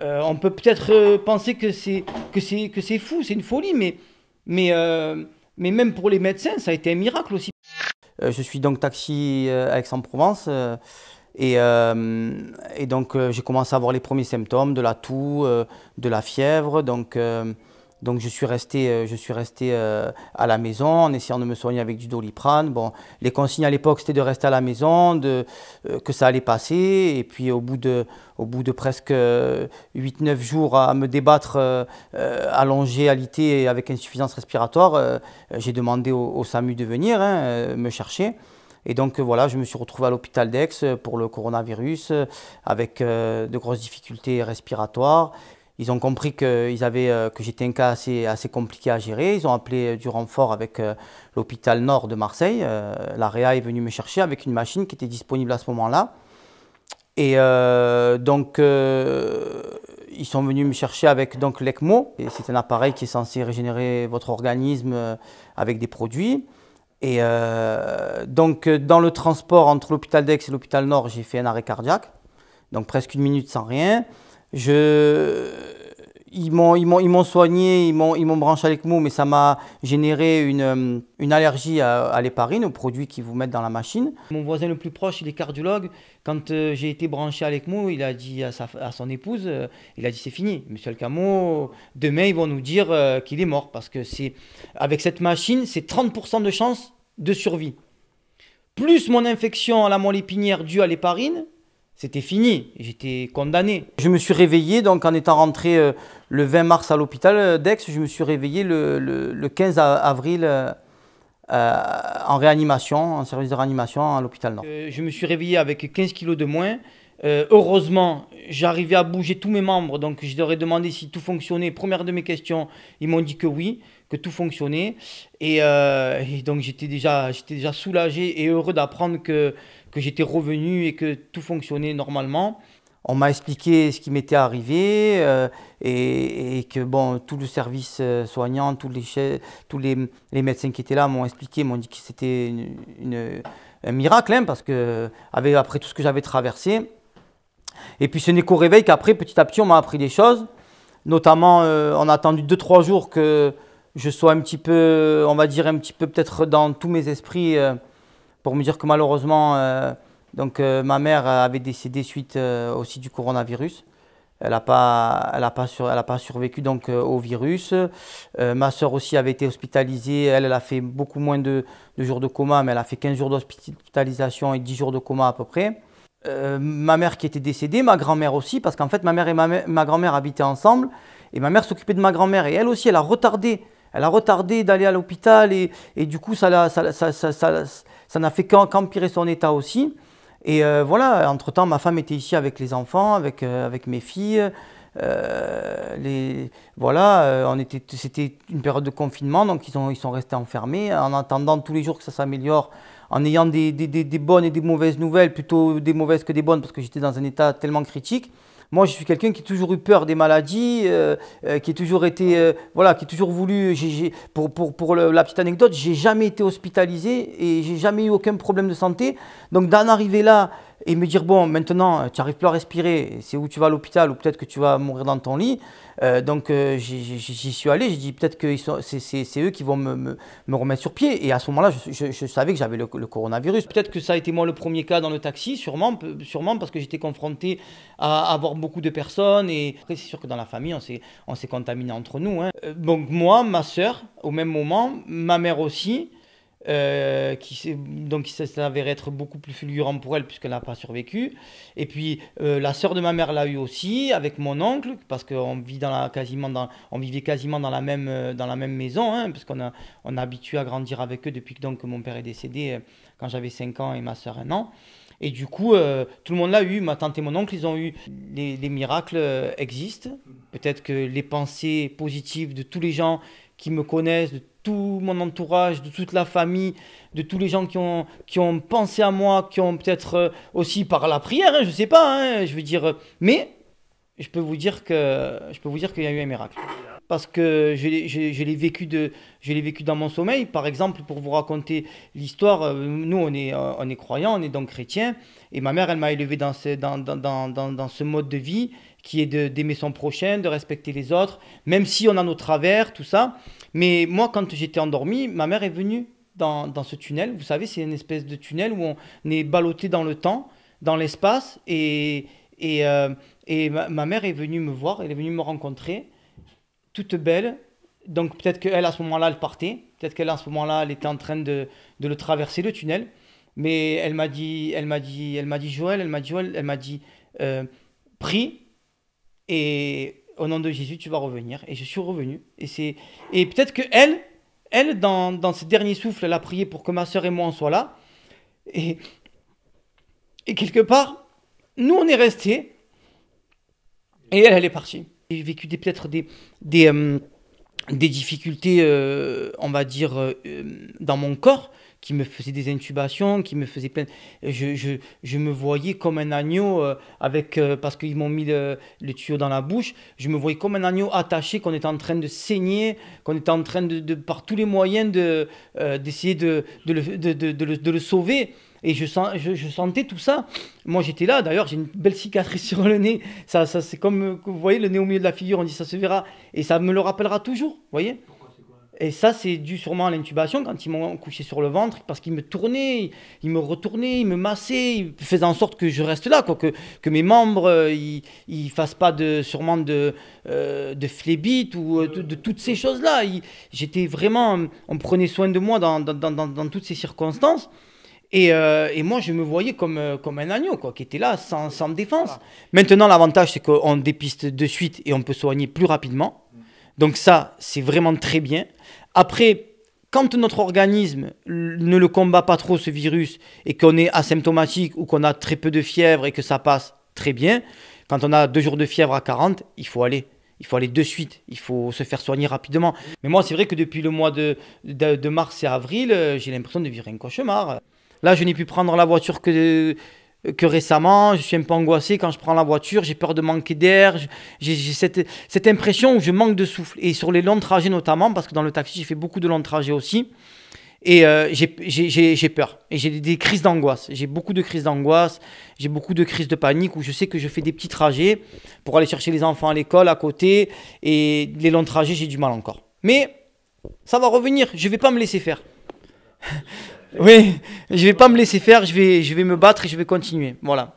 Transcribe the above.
Euh, on peut peut-être euh, penser que c'est que c'est fou, c'est une folie, mais euh, mais même pour les médecins, ça a été un miracle aussi. je suis donc taxi à Aix-en-Provence et, et donc j'ai commencé à avoir les premiers symptômes de la toux, de la fièvre, donc donc je suis resté, euh, je suis resté euh, à la maison en essayant de me soigner avec du doliprane. Bon, les consignes à l'époque c'était de rester à la maison, euh, que ça allait passer. Et puis au bout de, au bout de presque 8-9 jours à me débattre allongé, alité et avec insuffisance respiratoire, j'ai demandé au, SAMU de venir hein, me chercher. Et donc voilà, je me suis retrouvé à l'hôpital d'Aix pour le coronavirus avec de grosses difficultés respiratoires. Ils ont compris que, euh, que j'étais un cas assez, compliqué à gérer. Ils ont appelé euh, du renfort avec euh, l'hôpital Nord de Marseille. la est venue me chercher avec une machine qui était disponible à ce moment-là. Et donc, ils sont venus me chercher avec donc l'ECMO. C'est un appareil qui est censé régénérer votre organisme avec des produits. Et donc, dans le transport entre l'hôpital d'Aix et l'hôpital Nord, j'ai fait un arrêt cardiaque. Donc, presque une minute sans rien je, ils m'ont, ils m'ont, soigné, ils m'ont, ils m'ont branché avec moi mais ça m'a généré une, euh, une allergie à, l'héparine, aux produits qu'ils vous mettent dans la machine. Mon voisin le plus proche, il est cardiologue. Quand euh, j'ai été branché avec moi il a dit à, sa, à son épouse, euh, il a dit c'est fini, Monsieur le Camo, demain ils vont nous dire qu'il est mort parce que c'est avec cette machine, c'est 30% de chance de survie. Plus mon infection à la moelle épinière due à l'héparine, c'était fini, j'étais condamné. Je me suis réveillé, donc en étant rentré euh, le 20 mars à l'hôpital euh, d'Aix, je me suis réveillé le, 15 avril euh, en réanimation, en service de réanimation à l'hôpital Nord. je me suis réveillé avec 15 kilos de moins, euh, heureusement, j'arrivais à bouger tous mes membres, donc je leur ai demandé si tout fonctionnait. Première de mes questions, ils m'ont dit que oui, que tout fonctionnait. Et, euh, donc j'étais déjà, j'étais déjà soulagé et heureux d'apprendre que, que j'étais revenu et que tout fonctionnait normalement. On m'a expliqué ce qui m'était arrivé euh, et, que bon, tout le service soignant, tous les, tous les, médecins qui étaient là m'ont expliqué, m'ont dit que c'était une, un miracle, hein, parce que après tout ce que j'avais traversé, et puis ce n'est qu'au réveil qu'après, petit à petit, on m'a appris des choses. Notamment, euh, on a attendu 2-3 jours que je sois un petit peu, on va dire, un petit peu peut-être dans tous mes esprits euh, pour me dire que malheureusement, euh, donc, ma mère avait décédé suite aussi du coronavirus. Elle n'a pas, elle pas, sur, elle a pas survécu donc au virus. ma soeur aussi avait été hospitalisée. Elle, elle a fait beaucoup moins de, de jours de coma, mais elle a fait 15 jours d'hospitalisation et 10 jours de coma à peu près. Euh, ma mère qui était décédée, ma grand-mère aussi, parce qu'en fait ma mère et ma, grand-mère habitaient ensemble, et ma mère s'occupait de ma grand-mère, et elle aussi, elle a retardé, elle a retardé d'aller à l'hôpital, et, du coup ça n'a ça, fait qu'empirer son état aussi. Et euh, voilà, entre-temps, ma femme était ici avec les enfants, avec, euh, avec mes filles. les, voilà, c'était une période de confinement, donc ils, ont, ils sont restés enfermés. En attendant tous les jours que ça s'améliore, en ayant des, bonnes et des mauvaises nouvelles, plutôt des mauvaises que des bonnes, parce que j'étais dans un état tellement critique. Moi, je suis quelqu'un qui a toujours eu peur des maladies, euh, euh, qui a toujours été, euh, voilà, qui a toujours voulu. pour, pour, la petite anecdote, j'ai jamais été hospitalisé et j'ai jamais eu aucun problème de santé. Donc, d'en arriver là, et me dire bon maintenant euh, tu n'arrives plus à respirer, c'est où tu vas à l'hôpital ou peut-être que tu vas mourir dans ton lit. Euh, donc euh, j'y suis allé, j'ai dit peut-être que c'est eux qui vont me, remettre sur pied. Et à ce moment-là, je, savais que j'avais le, coronavirus. Peut-être que ça a été moi le premier cas dans le taxi, sûrement, sûrement parce que j'étais confronté à avoir beaucoup de personnes. Et après, c'est sûr que dans la famille, on s'est contaminé entre nous. Hein. Donc moi, ma soeur, au même moment, ma mère aussi. Euh, qui, donc ça être beaucoup plus fulgurant pour elle puisqu'elle n'a pas survécu. Et puis euh, la sœur de ma mère l'a eu aussi avec mon oncle parce qu'on vit dans la, quasiment dans, on vivait quasiment dans la même dans la même maison hein, parce qu'on a on a habitué à grandir avec eux depuis que mon père est décédé euh, quand j'avais 5 ans et ma sœur un an. Et du coup, tout le monde l'a eu. Ma tante et mon oncle, ils ont eu. Les, miracles existent. Peut-être que les pensées positives de tous les gens qui me connaissent, tout mon entourage, de toute la famille, de tous les gens qui ont, qui ont pensé à moi, qui ont peut-être euh, aussi par la prière, hein, je ne sais pas, hein, je veux dire. Euh, mais je peux vous dire que je peux vous dire qu'il y a eu un miracle. Parce que je, l'ai vécu de, je l'ai vécu dans mon sommeil. Par exemple, pour vous raconter l'histoire, euh, nous on est on est croyants, on est donc chrétiens, et ma mère elle m'a élevé dans ce dans, dans ce mode de vie qui est d'aimer son prochain, de respecter les autres, même si on a nos travers, tout ça. Mais moi, quand j'étais endormi, ma mère est venue dans, ce tunnel. Vous savez, c'est une espèce de tunnel où on est ballotté dans le temps, dans l'espace. Et, et, euh, et ma, mère est venue me voir, elle est venue me rencontrer, toute belle. Donc peut-être qu'elle, à ce moment-là, elle partait. Peut-être qu'elle, à ce moment-là, elle était en train de, de le traverser, le tunnel. Mais elle m'a dit, elle m'a dit, elle m'a dit Joël, elle m'a dit Joël, elle m'a dit euh, prie et au nom de Jésus, tu vas revenir. Et je suis revenu. Et, c'est... et peut-être que elle, elle dans, ses derniers souffles, elle a prié pour que ma soeur et moi, en soit là. Et, et quelque part, nous, on est restés. Et elle, elle est partie. J'ai vécu des, peut-être des, euh, des difficultés, euh, on va dire, euh, dans mon corps, qui me faisaient des intubations, qui me faisaient plein. Je, je, je me voyais comme un agneau euh, avec parce qu'ils m'ont mis le, tuyau dans la bouche. Je me voyais comme un agneau attaché, qu'on est en train de saigner, qu'on est en train de, par tous les moyens de d'essayer de, de, le, de, de le sauver. Et je, sens, je, sentais tout ça. Moi, j'étais là. D'ailleurs, j'ai une belle cicatrice sur le nez. Ça, ça, c'est comme, euh, vous voyez, le nez au milieu de la figure, on dit ça se verra. Et ça me le rappellera toujours, vous voyez et ça, c'est dû sûrement à l'intubation, quand ils m'ont couché sur le ventre, parce qu'ils me tournaient, ils me retournaient, ils me massaient, ils faisaient en sorte que je reste là, quoi, que, mes membres, euh, ils, fassent pas de, sûrement de, euh, de phlébite ou de, toutes ces choses-là. J'étais vraiment, on prenait soin de moi dans, dans toutes ces circonstances. Euh, et, moi, je me voyais comme, euh, comme un agneau, quoi, qui était là, sans, sans défense. Maintenant, l'avantage, c'est qu'on dépiste de suite et on peut soigner plus rapidement. Donc ça, c'est vraiment très bien. Après, quand notre organisme ne le combat pas trop, ce virus, et qu'on est asymptomatique ou qu'on a très peu de fièvre et que ça passe très bien, quand on a deux jours de fièvre à 40, il faut aller. Il faut aller de suite, il faut se faire soigner rapidement. Mais moi, c'est vrai que depuis le mois de, de, de mars et avril, euh, j'ai l'impression de vivre un cauchemar. Là, je n'ai pu prendre la voiture que, que récemment. Je suis un peu angoissé quand je prends la voiture. J'ai peur de manquer d'air. J'ai cette, cette, impression où je manque de souffle. Et sur les longs trajets notamment, parce que dans le taxi, j'ai fait beaucoup de longs trajets aussi. Et euh, j'ai peur. Et j'ai des, des, crises d'angoisse. J'ai beaucoup de crises d'angoisse. J'ai beaucoup de crises de panique où je sais que je fais des petits trajets pour aller chercher les enfants à l'école à côté. Et les longs trajets, j'ai du mal encore. Mais ça va revenir. Je ne vais pas me laisser faire. Oui, je vais pas me laisser faire, je vais, je vais me battre et je vais continuer. Voilà.